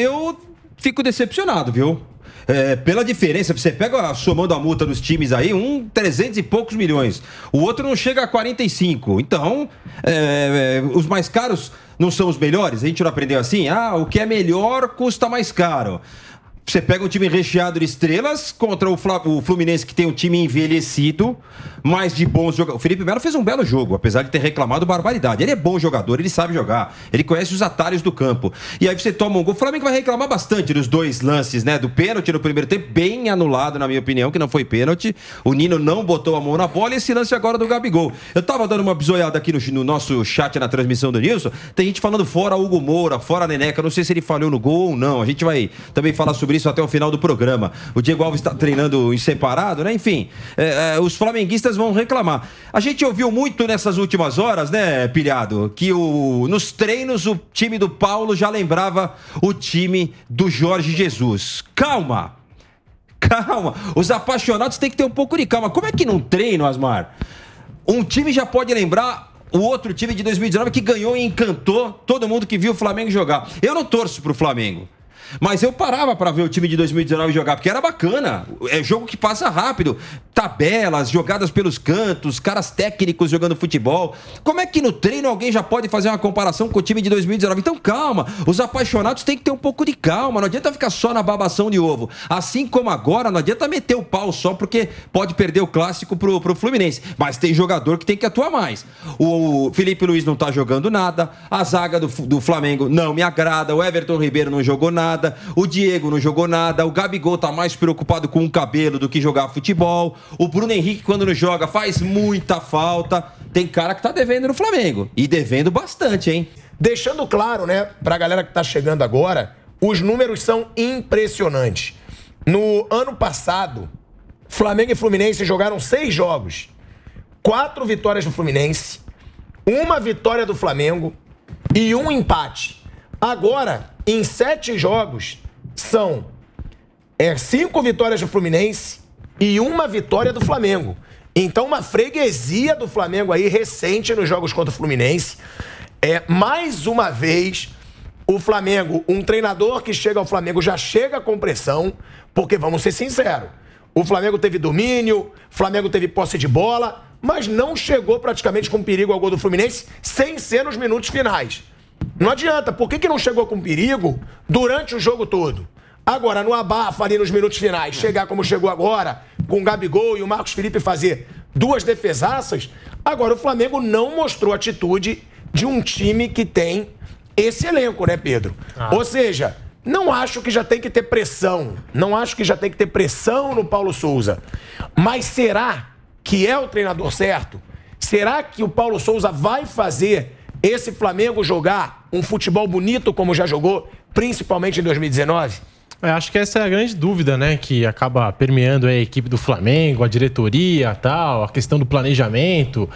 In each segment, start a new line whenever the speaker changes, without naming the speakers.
eu fico decepcionado, viu? É, pela diferença, você pega somando a multa dos times aí, um 300 e poucos milhões. O outro não chega a 45. Então, é, é, os mais caros não são os melhores? A gente não aprendeu assim? Ah, o que é melhor custa mais caro você pega um time recheado de estrelas contra o, Fluminense, que tem um time envelhecido, mas de bons jogadores. O Felipe Melo fez um belo jogo, apesar de ter reclamado barbaridade. Ele é bom jogador, ele sabe jogar, ele conhece os atalhos do campo. E aí você toma um gol. O Flamengo vai reclamar bastante dos dois lances, né? Do pênalti no primeiro tempo, bem anulado, na minha opinião, que não foi pênalti. O Nino não botou a mão na bola e esse lance agora do Gabigol. Eu tava dando uma bisoiada aqui no, no nosso chat, na transmissão do Nilson. Tem gente falando fora Hugo Moura, fora Neneca. Não sei se ele falhou no gol ou não. A gente vai também falar sobre sobre isso até o final do programa. O Diego Alves está treinando em separado, né? Enfim, é, é, os flamenguistas vão reclamar. A gente ouviu muito nessas últimas horas, né, Pilhado, que o, nos treinos o time do Paulo já lembrava o time do Jorge Jesus. Calma! Calma! Os apaixonados têm que ter um pouco de calma. Como é que num treino, Asmar? Um time já pode lembrar o outro time de 2019 que ganhou e encantou todo mundo que viu o Flamengo jogar. Eu não torço pro Flamengo. Mas eu parava para ver o time de 2019 jogar, porque era bacana. É jogo que passa rápido. Tabelas, jogadas pelos cantos, caras técnicos jogando futebol. Como é que no treino alguém já pode fazer uma comparação com o time de 2019? Então calma, os apaixonados têm que ter um pouco de calma. Não adianta ficar só na babação de ovo. Assim como agora, não adianta meter o pau só porque pode perder o clássico pro, pro Fluminense. Mas tem jogador que tem que atuar mais. O, Felipe Luiz não tá jogando nada, a zaga do, do Flamengo não me agrada, o Everton Ribeiro não jogou nada nada, o Diego não jogou nada, o Gabigol tá mais preocupado com o cabelo do que jogar futebol, o Bruno Henrique, quando não joga, faz muita falta. Tem cara que tá devendo no Flamengo. E devendo bastante, hein? Deixando claro, né, pra galera que tá chegando agora,
os números são impressionantes. No ano passado, Flamengo e Fluminense jogaram seis jogos. Quatro vitórias do Fluminense, uma vitória do Flamengo e um empate. Agora, em sete jogos, são é, cinco vitórias do Fluminense e uma vitória do Flamengo. Então, uma freguesia do Flamengo aí recente nos jogos contra o Fluminense. É, mais uma vez, o Flamengo, um treinador que chega ao Flamengo já chega com pressão, porque vamos ser sinceros. O Flamengo teve domínio, Flamengo teve posse de bola, mas não chegou praticamente com perigo ao gol do Fluminense, sem ser nos minutos finais. Não adianta. Por que, que não chegou com perigo durante o jogo todo? Agora, no abafa ali nos minutos finais, chegar como chegou agora, com o Gabigol e o Marcos Felipe fazer duas defesaças, agora o Flamengo não mostrou atitude de um time que tem esse elenco, né, Pedro? Ah. Ou seja, não acho que já tem que ter pressão. Não acho que já tem que ter pressão no Paulo Souza. Mas será que é o treinador certo? Será que o Paulo Souza vai fazer esse Flamengo jogar um futebol bonito como já jogou, principalmente em 2019?
Eu é, acho que essa é a grande dúvida, né? Que acaba permeando a equipe do Flamengo, a diretoria tal, a questão do planejamento.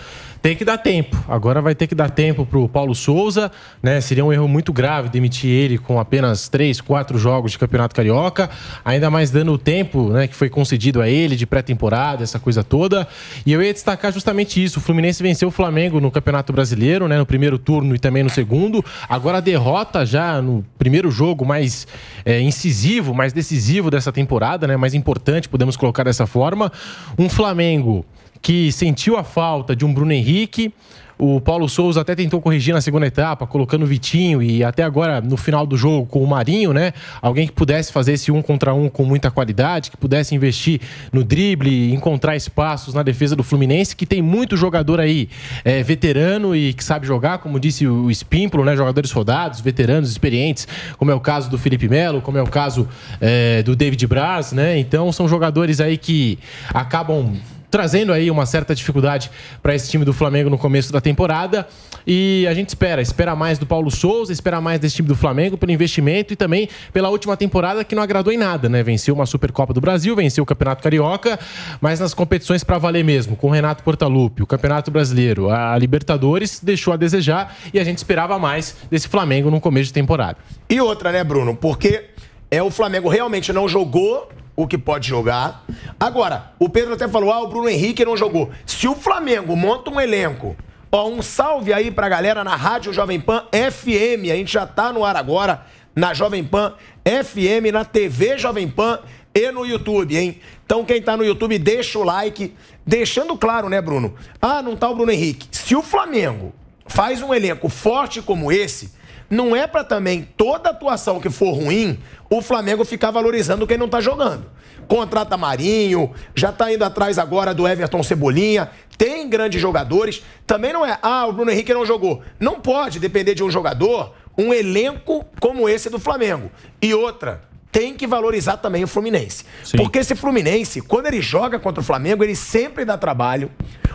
Tem que dar tempo. Agora vai ter que dar tempo para o Paulo Souza, né? Seria um erro muito grave demitir ele com apenas três, quatro jogos de Campeonato Carioca, ainda mais dando o tempo, né, que foi concedido a ele de pré-temporada, essa coisa toda. E eu ia destacar justamente isso. O Fluminense venceu o Flamengo no Campeonato Brasileiro, né, no primeiro turno e também no segundo. Agora a derrota já no primeiro jogo mais é, incisivo, mais decisivo dessa temporada, né, mais importante, podemos colocar dessa forma. Um Flamengo que sentiu a falta de um Bruno Henrique. O Paulo Souza até tentou corrigir na segunda etapa, colocando o Vitinho e até agora no final do jogo com o Marinho, né? Alguém que pudesse fazer esse um contra um com muita qualidade, que pudesse investir no drible, encontrar espaços na defesa do Fluminense, que tem muito jogador aí é, veterano e que sabe jogar, como disse o Espímpolo, né? Jogadores rodados, veteranos, experientes, como é o caso do Felipe Melo, como é o caso é, do David Braz, né? Então são jogadores aí que acabam trazendo aí uma certa dificuldade para esse time do Flamengo no começo da temporada. E a gente espera, espera mais do Paulo Souza, espera mais desse time do Flamengo pelo investimento e também pela última temporada que não agradou em nada, né? Venceu uma Supercopa do Brasil, venceu o Campeonato Carioca, mas nas competições para valer mesmo, com o Renato Portaluppi, o Campeonato Brasileiro, a Libertadores deixou a desejar e a gente esperava mais desse Flamengo no começo de temporada. E outra, né, Bruno? Porque
é o Flamengo realmente não jogou o que pode jogar. Agora, o Pedro até falou: ah, o Bruno Henrique não jogou. Se o Flamengo monta um elenco, ó, um salve aí pra galera na Rádio Jovem Pan FM. A gente já tá no ar agora na Jovem Pan FM, na TV Jovem Pan e no YouTube, hein? Então quem tá no YouTube, deixa o like, deixando claro, né, Bruno? Ah, não tá o Bruno Henrique. Se o Flamengo faz um elenco forte como esse, não é para também toda atuação que for ruim, o Flamengo ficar valorizando quem não tá jogando. Contrata Marinho, já tá indo atrás agora do Everton Cebolinha, tem grandes jogadores. Também não é, ah, o Bruno Henrique não jogou. Não pode depender de um jogador, um elenco como esse do Flamengo. E outra, tem que valorizar também o Fluminense. Sim. Porque esse Fluminense, quando ele joga contra o Flamengo, ele sempre dá trabalho.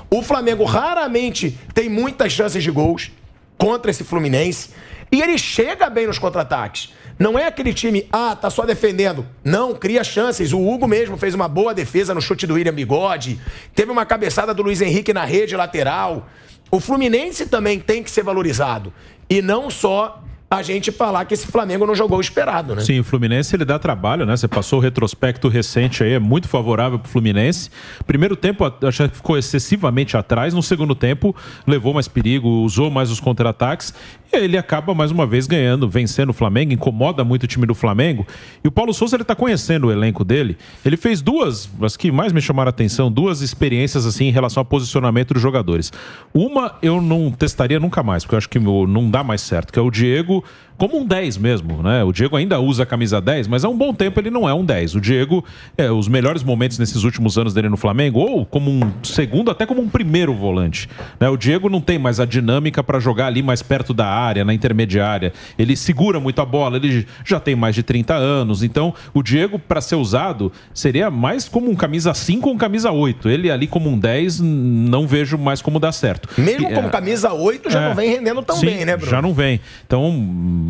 O Flamengo raramente tem muitas chances de gols contra esse Fluminense. E ele chega bem nos contra-ataques. Não é aquele time, ah, tá só defendendo. Não, cria chances. O Hugo mesmo fez uma boa defesa no chute do William Bigode. Teve uma cabeçada do Luiz Henrique na rede lateral. O Fluminense também tem que ser valorizado. E não só a gente falar que esse Flamengo não jogou o esperado, né?
Sim, o Fluminense ele dá trabalho, né? Você passou o retrospecto recente aí, é muito favorável pro Fluminense. Primeiro tempo, acho que ficou excessivamente atrás, no segundo tempo levou mais perigo, usou mais os contra-ataques ele acaba mais uma vez ganhando, vencendo o Flamengo, incomoda muito o time do Flamengo. E o Paulo Souza ele tá conhecendo o elenco dele. Ele fez duas, as que mais me chamaram a atenção, duas experiências assim em relação ao posicionamento dos jogadores. Uma eu não testaria nunca mais, porque eu acho que não dá mais certo, que é o Diego como um 10 mesmo, né? O Diego ainda usa a camisa 10, mas há um bom tempo ele não é um 10. O Diego, é, os melhores momentos nesses últimos anos dele no Flamengo, ou como um segundo, até como um primeiro volante. Né? O Diego não tem mais a dinâmica para jogar ali mais perto da área área, na intermediária. Ele segura muito a bola, ele já tem mais de 30 anos. Então, o Diego, para ser usado, seria mais como um camisa 5 ou um camisa 8. Ele ali como um 10, não vejo mais como dar certo. Mesmo como é, camisa
8, já é, não vem rendendo tão sim, bem, né,
Bruno? Já não vem. Então,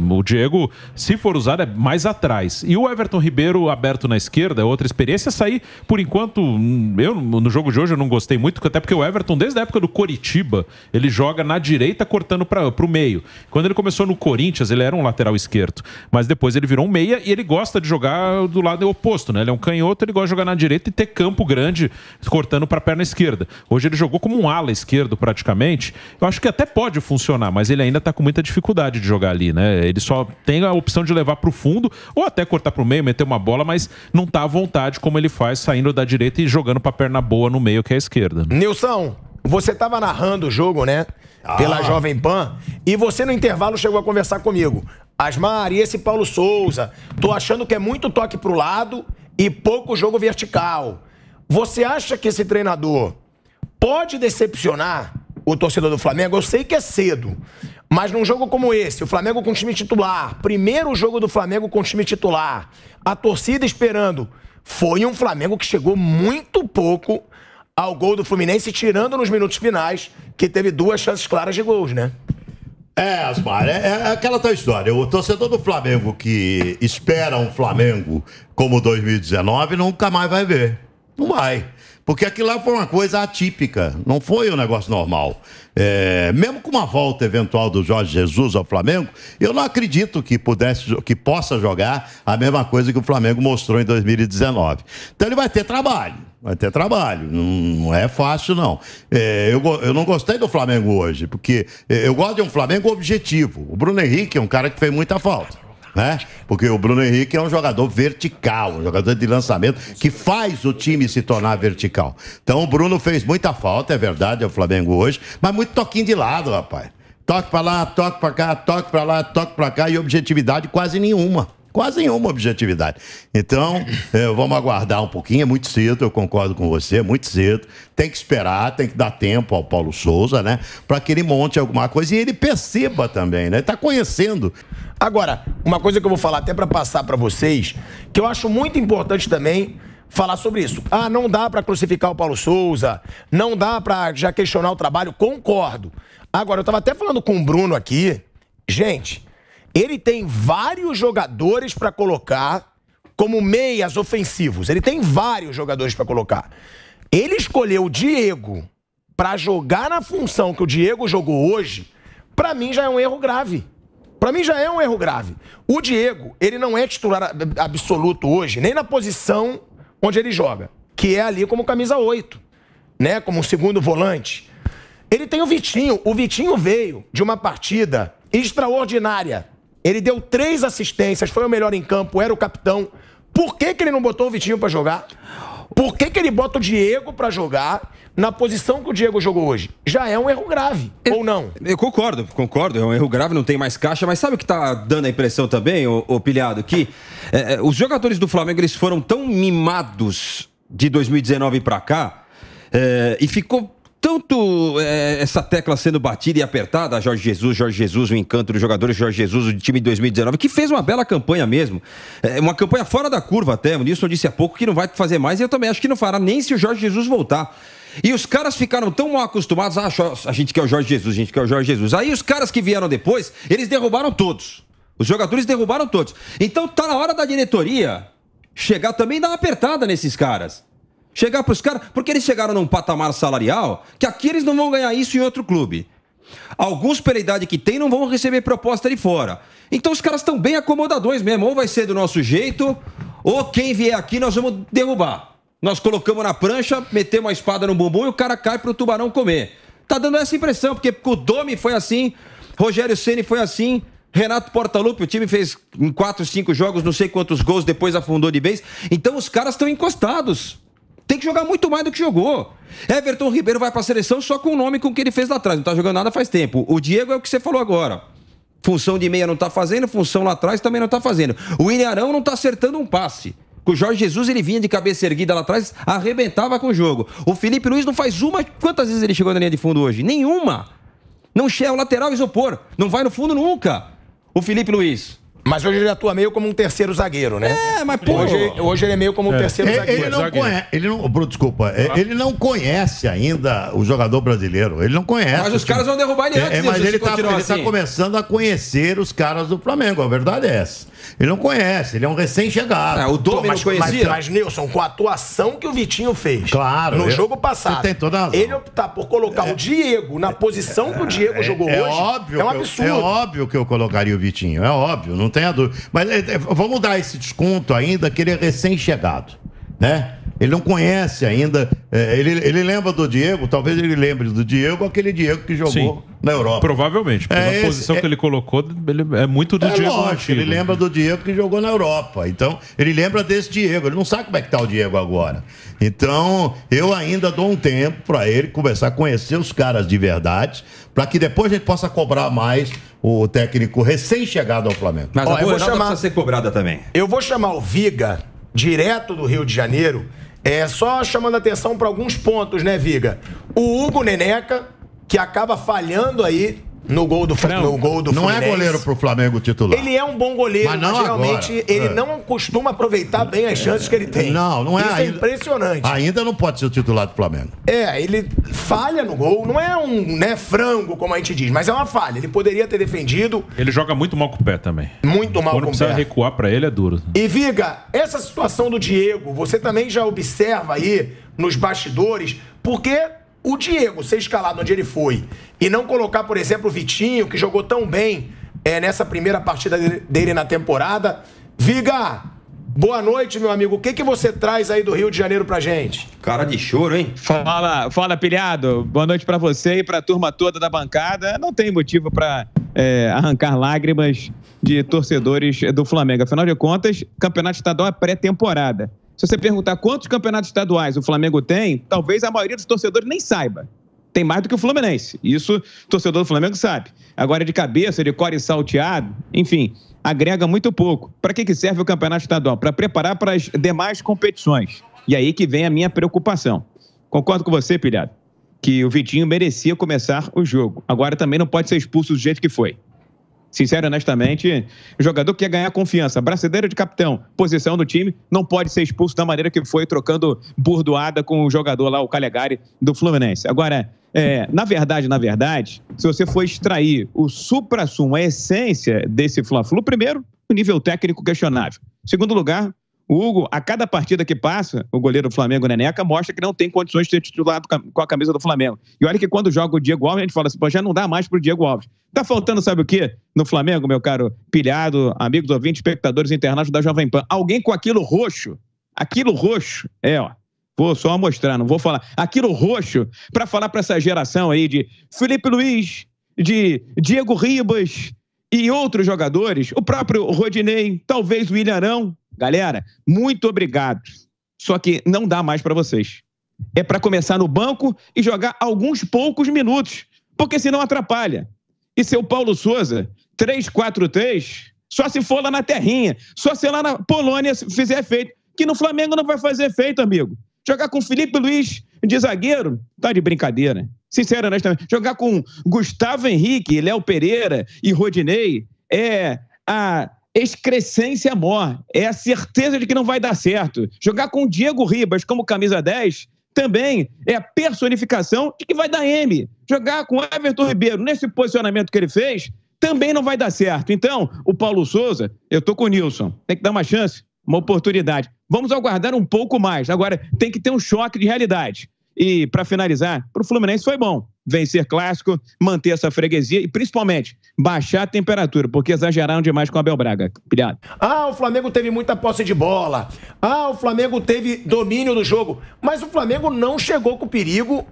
o Diego, se for usado, é mais atrás. E o Everton Ribeiro aberto na esquerda, é outra experiência. Sair, por enquanto, eu no jogo de hoje eu não gostei muito, até porque o Everton, desde a época do Coritiba, ele joga na direita cortando para o meio. Quando ele começou no Corinthians, ele era um lateral esquerdo, mas depois ele virou um meia e ele gosta de jogar do lado oposto, né? Ele é um canhoto, ele gosta de jogar na direita e ter campo grande cortando para a perna esquerda. Hoje ele jogou como um ala esquerdo praticamente. Eu acho que até pode funcionar, mas ele ainda está com muita dificuldade de jogar ali, né? Ele só tem a opção de levar para o fundo ou até cortar para o meio, meter uma bola, mas não está à vontade como ele faz saindo da direita e jogando para a perna boa no meio que é a esquerda. Né? Nilson, você estava narrando o jogo, né? ah. pela Jovem
Pan, e você no intervalo chegou a conversar comigo. Asmar, e esse Paulo Souza? Tô achando que é muito toque pro lado e pouco jogo vertical. Você acha que esse treinador pode decepcionar o torcedor do Flamengo? Eu sei que é cedo, mas num jogo como esse, o Flamengo com time titular, primeiro jogo do Flamengo com time titular, a torcida esperando, foi um Flamengo que chegou muito pouco ao gol do Fluminense, tirando nos minutos finais, que teve duas chances claras de gols, né?
É, Asmar, é, é aquela tal história. O torcedor do Flamengo que espera um Flamengo como 2019 nunca mais vai ver. Não vai. Porque aquilo lá foi uma coisa atípica, não foi um negócio normal. É, mesmo com uma volta eventual do Jorge Jesus ao Flamengo, eu não acredito que pudesse, que possa jogar a mesma coisa que o Flamengo mostrou em 2019. Então ele vai ter trabalho. Vai ter trabalho, não é fácil não. É, eu, eu não gostei do Flamengo hoje, porque é, eu gosto de um Flamengo objetivo. O Bruno Henrique é um cara que fez muita falta. Né? Porque o Bruno Henrique é um jogador vertical, um jogador de lançamento que faz o time se tornar vertical. Então o Bruno fez muita falta, é verdade, é o Flamengo hoje, mas muito toquinho de lado, rapaz. Toque para lá, toque para cá, toque para lá, toque para cá e objetividade quase nenhuma quase nenhuma objetividade. Então, é, vamos aguardar um pouquinho, é muito cedo, eu concordo com você, é muito cedo. Tem que esperar, tem que dar tempo ao Paulo Souza, né? Para que ele monte alguma coisa e ele perceba também, né? Está conhecendo. Agora, uma coisa que eu vou falar até para passar para
vocês, que eu acho muito importante também falar sobre isso. Ah, não dá para crucificar o Paulo Souza, não dá para já questionar o trabalho, concordo. Agora, eu estava até falando com o Bruno aqui, gente, ele tem vários jogadores para colocar como meias ofensivos. Ele tem vários jogadores para colocar. Ele escolheu o Diego para jogar na função que o Diego jogou hoje. Para mim já é um erro grave. Para mim já é um erro grave. O Diego, ele não é titular absoluto hoje, nem na posição onde ele joga, que é ali como camisa 8, né, como segundo volante. Ele tem o Vitinho. O Vitinho veio de uma partida extraordinária ele deu três assistências, foi o melhor em campo, era o capitão. Por que, que ele não botou o Vitinho para jogar? Por que, que ele bota o Diego para
jogar na posição que o Diego jogou hoje? Já é um erro grave, eu, ou não? Eu concordo, concordo. É um erro grave, não tem mais caixa. Mas sabe o que tá dando a impressão também, o Pilhado? Que é, é, os jogadores do Flamengo eles foram tão mimados de 2019 para cá é, e ficou tanto é, essa tecla sendo batida e apertada, Jorge Jesus, Jorge Jesus, o encanto dos jogadores, Jorge Jesus, o time de 2019, que fez uma bela campanha mesmo. É, uma campanha fora da curva até. O Nilson disse há pouco que não vai fazer mais e eu também acho que não fará nem se o Jorge Jesus voltar. E os caras ficaram tão mal acostumados, ah, a gente quer o Jorge Jesus, a gente quer o Jorge Jesus. Aí os caras que vieram depois, eles derrubaram todos. Os jogadores derrubaram todos. Então tá na hora da diretoria chegar também e dar uma apertada nesses caras. Chegar para os caras, porque eles chegaram num patamar salarial que aqui eles não vão ganhar isso em outro clube. Alguns, pela idade que tem, não vão receber proposta de fora. Então os caras estão bem acomodadores mesmo. Ou vai ser do nosso jeito, ou quem vier aqui nós vamos derrubar. Nós colocamos na prancha, metemos uma espada no bumbum e o cara cai para o tubarão comer. Tá dando essa impressão, porque o Domi foi assim, Rogério Ceni foi assim, Renato Portaluppi, o time fez em 4, 5 jogos, não sei quantos gols, depois afundou de vez. Então os caras estão encostados. Tem que jogar muito mais do que jogou. Everton Ribeiro vai para a seleção só com o nome com que ele fez lá atrás. Não está jogando nada faz tempo. O Diego é o que você falou agora. Função de meia não está fazendo, função lá atrás também não está fazendo. O William Arão não está acertando um passe. Com o Jorge Jesus, ele vinha de cabeça erguida lá atrás, arrebentava com o jogo. O Felipe Luiz não faz uma. Quantas vezes ele chegou na linha de fundo hoje? Nenhuma. Não chega é o lateral isopor. Não vai no fundo nunca. O Felipe Luiz. Mas hoje ele atua meio como um terceiro zagueiro,
né?
É, mas pô. Hoje, hoje ele é meio como um é. terceiro zagueiro. Ele não conhece.
Ele não, Bruno, desculpa. Ah. Ele não conhece ainda o jogador brasileiro. Ele não conhece. Mas os caras
vão derrubar ele é, antes. É, mas ele está tá assim. tá
começando a conhecer os caras do Flamengo. A verdade é essa. Ele não conhece, ele é um recém-chegado. Ah, o Dom mais conhecido. Mas, Nilson, com a atuação que o Vitinho fez claro, no eu, jogo
passado, tem toda ele optar por colocar é, o Diego na posição que o Diego jogou hoje. Óbvio é um absurdo. Eu, é
óbvio que eu colocaria o Vitinho, é óbvio. Não tenha dúvida. Mas é, é, vamos dar esse desconto ainda que ele é recém-chegado, né? Ele não conhece ainda. É, ele, ele lembra do Diego, talvez ele lembre do Diego, aquele Diego que jogou Sim, na Europa. Provavelmente. É esse, a posição é... que
ele colocou ele é muito do é Diego. Lógico, antigo. ele né? lembra
do Diego que jogou na Europa. Então, ele lembra desse Diego. Ele não sabe como é que tá o Diego agora. Então, eu ainda dou um tempo para ele começar a conhecer os caras de verdade, para que depois a gente possa cobrar mais o técnico recém-chegado ao Flamengo. Mas Ó, a eu vou chamar...
precisa ser cobrada também.
Eu vou
chamar o Viga, direto do Rio de Janeiro é só chamando atenção para alguns pontos, né, Viga? O Hugo Neneca, que acaba falhando aí no gol do, flamengo no gol do não é goleiro pro
Flamengo titular.
Ele é um bom goleiro, mas, não mas realmente agora. ele é. não costuma aproveitar bem as chances que ele tem. Não, não é. Isso é ainda, é
impressionante. Ainda não pode ser o titular do Flamengo.
É, ele falha no gol. Não é um né, frango, como a gente diz, mas é uma falha. Ele poderia ter defendido.
Ele joga muito mal com o pé também. Muito mal Quando com o pé. Quando precisa recuar para ele é duro.
E Viga, essa situação do Diego, você também já observa aí nos bastidores, porque o Diego ser escalado onde ele foi e não colocar, por exemplo, o Vitinho, que jogou tão bem é, nessa primeira partida dele na temporada. Viga, boa noite, meu amigo. O que, que você traz aí do Rio de Janeiro pra gente?
Cara de choro, hein? Fala, fala pilhado. Boa noite para você e pra turma toda da bancada. Não tem motivo para é, eh, arrancar lágrimas de torcedores do Flamengo. Afinal de contas, Campeonato Estadual é pré-temporada. Se você perguntar quantos campeonatos estaduais o Flamengo tem, talvez a maioria dos torcedores nem saiba. Tem mais do que o Fluminense. Isso o torcedor do Flamengo sabe. Agora, é de cabeça, é de core salteado, enfim, agrega muito pouco. Para que, que serve o campeonato estadual? Para preparar para as demais competições. E aí que vem a minha preocupação. Concordo com você, Pilhado, que o Vitinho merecia começar o jogo. Agora também não pode ser expulso do jeito que foi. Sincero, honestamente, jogador que quer ganhar confiança. Bracedeira de capitão, posição do time, não pode ser expulso da maneira que foi, trocando burdoada com o jogador lá, o Calegari, do Fluminense. Agora, é, na verdade, na verdade, se você for extrair o supra-sumo, a essência desse Fla-Flu, primeiro, o nível técnico questionável. Segundo lugar, o Hugo, a cada partida que passa, o goleiro do Flamengo, Neneca, mostra que não tem condições de ser titulado com a camisa do Flamengo. E olha que quando joga o Diego Alves, a gente fala assim, pô, já não dá mais pro Diego Alves. Tá faltando, sabe o quê? No Flamengo, meu caro pilhado, amigos, ouvintes, espectadores internados da Jovem Pan. Alguém com aquilo roxo. Aquilo roxo. É, ó. Vou só mostrar, não vou falar. Aquilo roxo para falar para essa geração aí de Felipe Luiz, de Diego Ribas e outros jogadores, o próprio Rodinei, talvez o Ilharão, Galera, muito obrigado. Só que não dá mais para vocês. É para começar no banco e jogar alguns poucos minutos, porque senão atrapalha. E seu Paulo Souza, 3-4-3, só se for lá na terrinha, só se lá na Polônia fizer feito, que no Flamengo não vai fazer feito, amigo. Jogar com Felipe Luiz de zagueiro, tá de brincadeira. Sincero, honestamente. Jogar com Gustavo Henrique, Léo Pereira e Rodinei é a excrescência mor. É a certeza de que não vai dar certo. Jogar com o Diego Ribas como camisa 10 também é a personificação de que vai dar M. Jogar com Everton Ribeiro nesse posicionamento que ele fez também não vai dar certo. Então, o Paulo Souza, eu tô com o Nilson, tem que dar uma chance, uma oportunidade. Vamos aguardar um pouco mais. Agora, tem que ter um choque de realidade. E para finalizar, para o Fluminense foi bom vencer clássico, manter essa freguesia e principalmente baixar a temperatura, porque exageraram demais com a Abel Braga. Pilhado.
Ah, o Flamengo teve muita posse de bola. Ah, o Flamengo teve domínio do jogo, mas o Flamengo não chegou com perigo.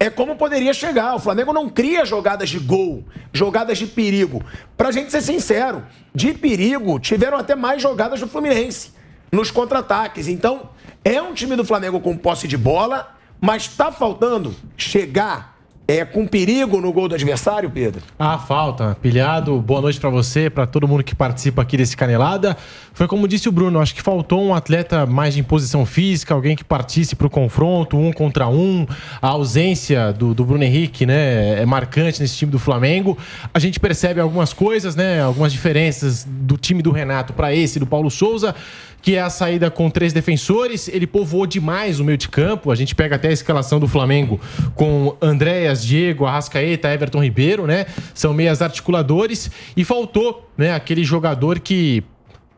É como poderia chegar. O Flamengo não cria jogadas de gol, jogadas de perigo. Pra gente ser sincero, de perigo tiveram até mais jogadas do Fluminense nos contra-ataques. Então, é um time do Flamengo com posse de bola, mas está faltando chegar é, com perigo no gol do adversário, Pedro?
Ah, falta. Pilhado, boa noite para você, para todo mundo que participa aqui desse Canelada. Foi como disse o Bruno, acho que faltou um atleta mais de imposição física, alguém que partisse para o confronto, um contra um. A ausência do, do, Bruno Henrique né, é marcante nesse time do Flamengo. A gente percebe algumas coisas, né, algumas diferenças do time do Renato para esse do Paulo Souza, que é a saída com três defensores. Ele povoou demais o meio de campo. A gente pega até a escalação do Flamengo com Andréas meias Diego, Arrascaeta, Everton Ribeiro, né? São meias articuladores e faltou, né, aquele jogador que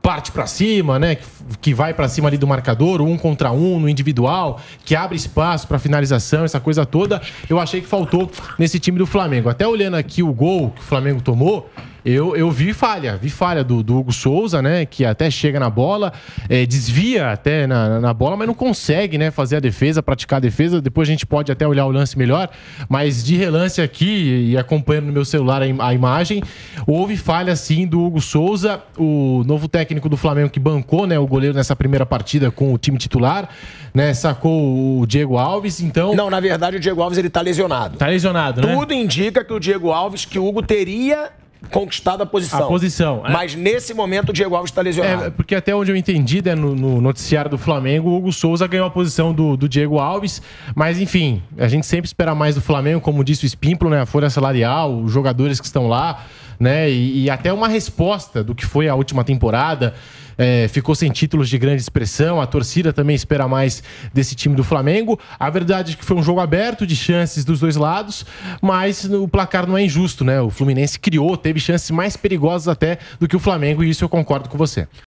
parte para cima, né? Que vai para cima ali do marcador, um contra um no individual, que abre espaço para finalização, essa coisa toda. Eu achei que faltou nesse time do Flamengo. Até olhando aqui o gol que o Flamengo tomou, eu, eu vi falha, vi falha do, do Hugo Souza, né? Que até chega na bola, é, desvia até na, na bola, mas não consegue, né? Fazer a defesa, praticar a defesa. Depois a gente pode até olhar o lance melhor, mas de relance aqui e acompanhando no meu celular a, a imagem, houve falha sim do Hugo Souza, o novo técnico do Flamengo que bancou, né? O goleiro nessa primeira partida com o time titular, né? Sacou o Diego Alves, então. Não,
na verdade o Diego Alves ele tá lesionado.
Tá lesionado, né? Tudo
indica que o Diego Alves, que o Hugo teria conquistado a posição. A posição. É. Mas nesse momento o Diego Alves está é, lesionado. É,
porque até onde eu entendi, né, no, no, noticiário do Flamengo, o Hugo Souza ganhou a posição do, do, Diego Alves. Mas enfim, a gente sempre espera mais do Flamengo, como disse o Espímpolo, né? A folha salarial, os jogadores que estão lá né? E, e até uma resposta do que foi a última temporada. É, ficou sem títulos de grande expressão. A torcida também espera mais desse time do Flamengo. A verdade é que foi um jogo aberto de chances dos dois lados, mas o placar não é injusto, né? O Fluminense criou, teve chances mais perigosas até do que o Flamengo, e isso eu concordo com você.